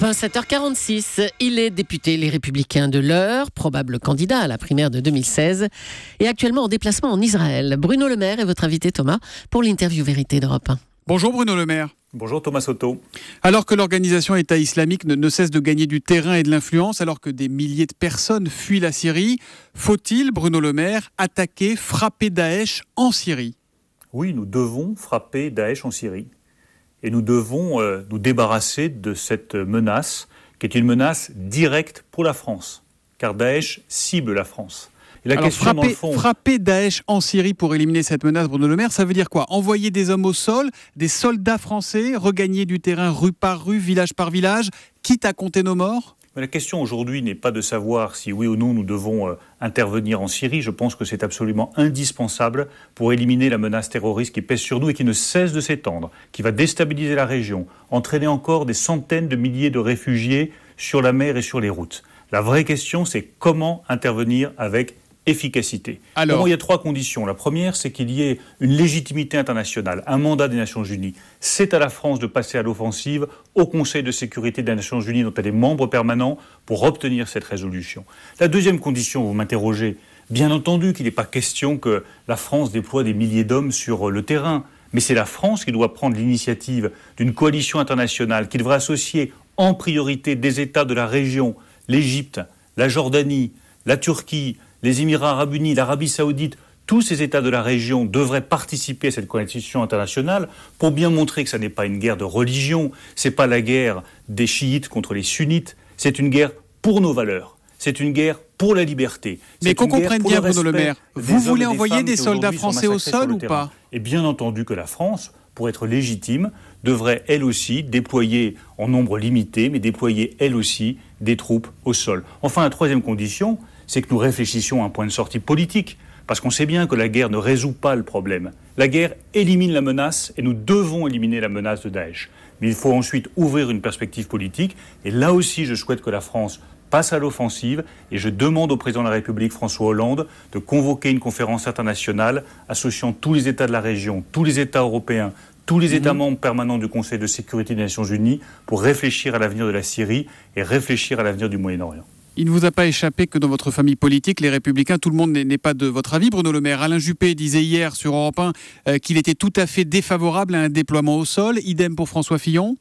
27 h 46 Il est député Les Républicains de l'Heure, probable candidat à la primaire de 2016, et actuellement en déplacement en Israël. Bruno Le Maire est votre invité, Thomas, pour l'interview Vérité d'Europe Bonjour Bruno Le Maire. Bonjour Thomas Soto. Alors que l'organisation État islamique ne, ne, cesse de gagner du terrain et de l'influence, alors que des milliers de personnes fuient la Syrie, faut-il, Bruno Le Maire, attaquer, frapper Daesh en Syrie Oui, nous devons frapper Daesh en Syrie et nous devons euh, nous débarrasser de cette menace qui est une menace directe pour la France, car Daesh cible la France. Et la Alors, question, frapper, frapper, Daesh en Syrie pour éliminer cette menace, Bruno Le Maire, ça veut dire quoi Envoyer des hommes au sol, des soldats français, regagner du terrain rue par rue, village par village, quitte à compter nos morts la question aujourd'hui n'est pas de savoir si oui ou non nous devons euh, intervenir en Syrie. Je pense que c'est absolument indispensable pour éliminer la menace terroriste qui pèse sur nous et qui ne cesse de s'étendre, qui va déstabiliser la région, entraîner encore des centaines de milliers de réfugiés sur la mer et sur les routes. La vraie question, c'est comment intervenir avec efficacité. Alors, il y a trois conditions. La première, c'est qu'il y ait une légitimité internationale, un mandat des Nations Unies. C'est à la France de passer à l'offensive au Conseil de sécurité des Nations Unies, dont elle est membre permanent, pour obtenir cette résolution. La deuxième condition, vous m'interrogez, bien entendu qu'il n'est pas question que la France déploie des milliers d'hommes sur le terrain. Mais c'est la France qui doit prendre l'initiative d'une coalition internationale qui devrait associer en priorité des États de la région, l'Égypte, la Jordanie, la Turquie, les Émirats arabes unis, l'Arabie saoudite, tous ces États de la région devraient participer à cette coalition internationale pour bien montrer que ce n'est pas une guerre de religion, ce n'est pas la guerre des chiites contre les sunnites, c'est une guerre pour nos valeurs, c'est une guerre pour la liberté. Mais qu'on comprenne bien, Bruno Le Maire, vous voulez envoyer des soldats français au sol ou pas Et bien entendu que la France, pour être légitime, devrait elle aussi déployer en nombre limité, mais déployer elle aussi des troupes au sol. Enfin, la troisième condition, c'est que nous réfléchissions à un point de sortie politique, parce qu'on sait bien que la guerre ne résout pas le problème. La guerre élimine la menace, et nous devons éliminer la menace de Daesh. Mais il faut ensuite ouvrir une perspective politique, et là aussi je souhaite que la France passe à l'offensive et je demande au président de la République François Hollande de convoquer une conférence internationale associant tous les États de la région, tous les États européens, tous les mhm. États membres permanents du Conseil de sécurité des Nations Unies pour réfléchir à l'avenir de la Syrie et réfléchir à l'avenir du Moyen-Orient. Il ne vous a pas échappé que dans votre famille politique, les Républicains, tout le monde n'est pas de votre avis. Bruno Le Maire, Alain Juppé disait hier sur Europe euh, qu'il était tout à fait défavorable à un déploiement au sol. Idem pour François Fillon.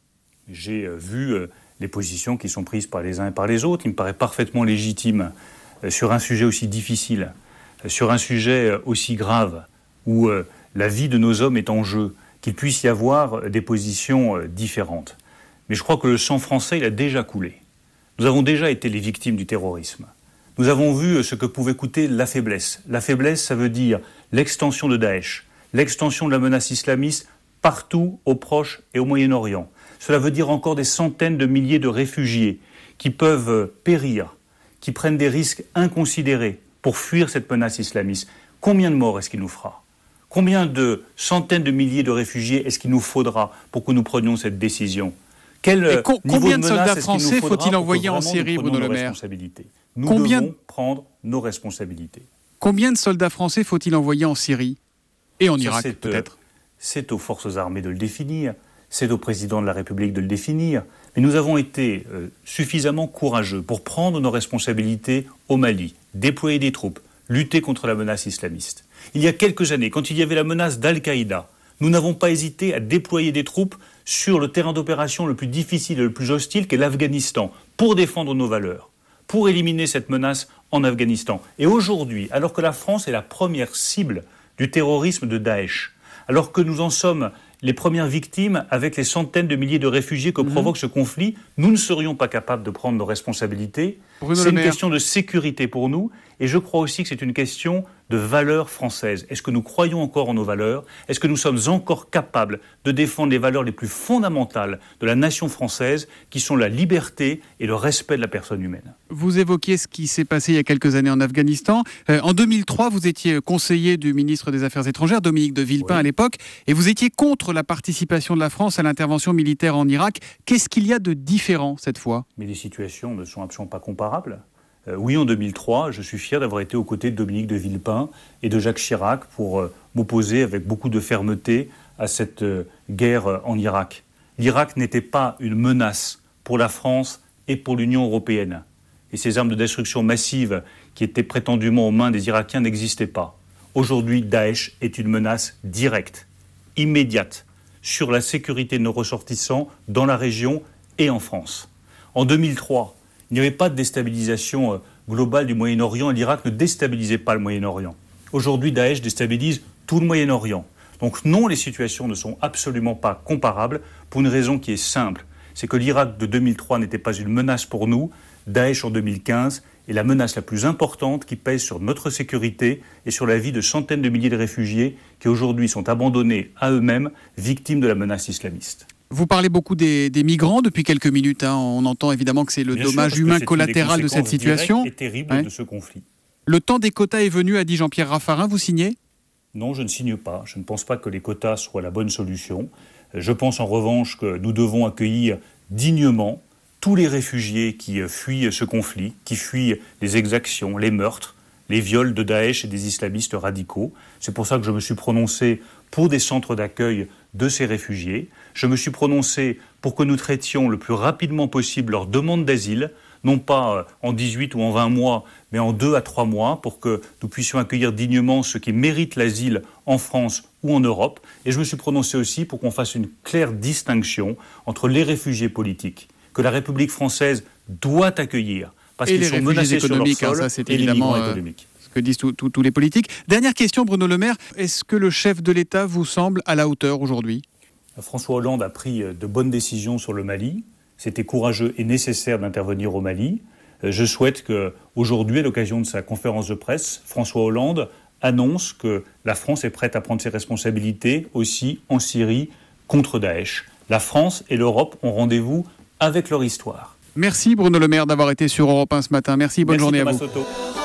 J'ai euh, vu euh, les positions qui sont prises par les uns et par les autres. Il me paraît parfaitement légitime sur un sujet aussi difficile, sur un sujet aussi grave, où la vie de nos hommes est en jeu, qu'il puisse y avoir des positions différentes. Mais je crois que le sang français, il a déjà coulé. Nous avons déjà été les victimes du terrorisme. Nous avons vu euh, ce que pouvait coûter la faiblesse. La faiblesse, ça veut dire l'extension de Daesh, l'extension de la menace islamiste partout au Proche et au Moyen-Orient. Cela veut dire encore des centaines de milliers de réfugiés qui peuvent euh, périr, qui prennent des risques inconsidérés pour fuir cette menace islamiste. Combien de morts est-ce qu'il nous fera Combien de centaines de milliers de réfugiés est-ce qu'il nous faudra pour que nous prenions cette décision euh, combien de, soldats français faut-il envoyer en Syrie, Bruno Le Maire Nous combien... devons prendre nos responsabilités. Combien de soldats français faut-il envoyer en Syrie et en Irak euh, peut-être C'est aux forces armées de le définir, c'est au président de la République de le définir. Mais nous avons été euh, suffisamment courageux pour prendre nos responsabilités au Mali, déployer des troupes, lutter contre la menace islamiste. Il y a quelques années, quand il y avait la menace d'Al-Qaïda, nous n'avons pas hésité à déployer des troupes sur le terrain d'opération le plus difficile et le plus hostile qu'est l'Afghanistan, pour défendre nos valeurs, pour éliminer cette menace en Afghanistan. Et aujourd'hui, alors que la France est la première cible du terrorisme de Daesh, alors que nous en sommes les premières victimes avec les centaines de milliers de réfugiés que mhm. provoque ce conflit, nous ne serions pas capables de prendre nos responsabilités. C'est une question de sécurité pour nous et je crois aussi que c'est une question de valeurs françaises. Est-ce que nous croyons encore en nos valeurs Est-ce que nous sommes encore capables de défendre les valeurs les plus fondamentales de la nation française, qui sont la liberté et le respect de la personne humaine Vous évoquiez ce qui s'est passé il y a quelques années en Afghanistan. Euh, en 2003, vous étiez conseiller du ministre des Affaires étrangères, Dominique de Villepin à l'époque, et vous étiez contre la participation de la France à l'intervention militaire en Irak. Qu'est-ce qu'il y a de différent cette fois Mais les situations ne sont absolument pas comparables. Euh, oui, en 2003, je suis fier d'avoir été aux côtés de Dominique de Villepin et de Jacques Chirac pour euh, m'opposer avec beaucoup de fermeté à cette euh, guerre en Irak. L'Irak n'était pas une menace pour la France et pour l'Union européenne. Et ces armes de destruction massive qui étaient prétendument aux mains des Irakiens n'existaient pas. Aujourd'hui, Daesh est une menace directe, immédiate, sur la sécurité de nos ressortissants dans la région et en France. En 2003, il n'y avait pas de déstabilisation euh, globale du Moyen-Orient. L'Irak ne déstabilisait pas le Moyen-Orient. Aujourd'hui, Daesh déstabilise tout le Moyen-Orient. Donc non, les situations ne sont absolument pas comparables pour une raison qui est simple. C'est que l'Irak de 2003 n'était pas une menace pour nous. Daesh en 2015 est la menace la plus importante qui pèse sur notre sécurité et sur la vie de centaines de milliers de réfugiés qui aujourd'hui sont abandonnés à eux-mêmes, victimes de la menace islamiste. Vous parlez beaucoup des, migrants depuis quelques minutes. Hein. On entend évidemment que c'est le dommage humain collatéral de cette situation. terrible de ce conflit. Le temps des quotas est venu, a dit Jean-Pierre Raffarin. Vous signez Non, je ne signe pas. Je ne pense pas que les quotas soient la bonne solution. Je pense en revanche que nous devons accueillir dignement tous les réfugiés qui euh, fuient ce conflit, qui fuient les exactions, les meurtres, les viols de Daesh et des islamistes radicaux. C'est pour ça que je me suis prononcé pour des centres d'accueil de ces réfugiés. Je me suis prononcé pour que nous traitions le plus rapidement possible leurs demandes d'asile, non pas euh, en 18 ou en 20 mois, mais en 2 à 3 mois, pour que nous puissions accueillir dignement ceux qui méritent l'asile en France ou en Europe. Et je me suis prononcé aussi pour qu'on fasse une claire distinction entre les réfugiés politiques, que la République française doit accueillir, parce qu'ils sont menacés économiques, sur leur hein, et que disent tous les politiques. Dernière question, Bruno Le Maire. Est-ce que le chef de l'État vous semble à la hauteur aujourd'hui François Hollande a pris euh, de bonnes décisions sur le Mali. C'était courageux et nécessaire d'intervenir au Mali. Euh, je souhaite qu'aujourd'hui, à l'occasion de sa conférence de presse, François Hollande annonce que la France est prête à prendre ses responsabilités aussi en Syrie contre Daesh. La France et l'Europe ont rendez-vous avec leur histoire. Merci Bruno Le Maire d'avoir été sur Europe 1 ce matin. Merci, bonne journée à vous.